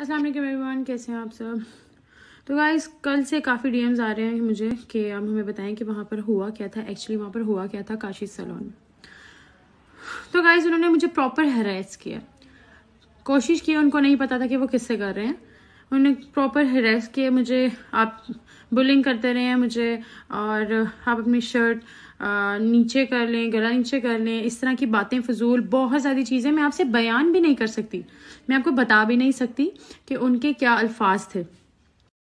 Aslam everyone कैसे हैं आप सब तो गाइज़ कल से काफ़ी डी आ रहे हैं मुझे कि आप हमें बताएं कि वहाँ पर हुआ क्या था एक्चुअली वहाँ पर हुआ क्या था काशी सलोन में तो गाइज़ उन्होंने मुझे प्रॉपर हरास किया कोशिश की उनको नहीं पता था कि वो किससे कर रहे हैं उन्होंने प्रॉपर हेरेस किया मुझे आप बुलिंग करते रहे हैं मुझे और आप अपनी शर्ट नीचे कर लें गला नीचे कर लें इस तरह की बातें फजूल बहुत सारी चीज़ें मैं आपसे बयान भी नहीं कर सकती मैं आपको बता भी नहीं सकती कि उनके क्या अल्फाज थे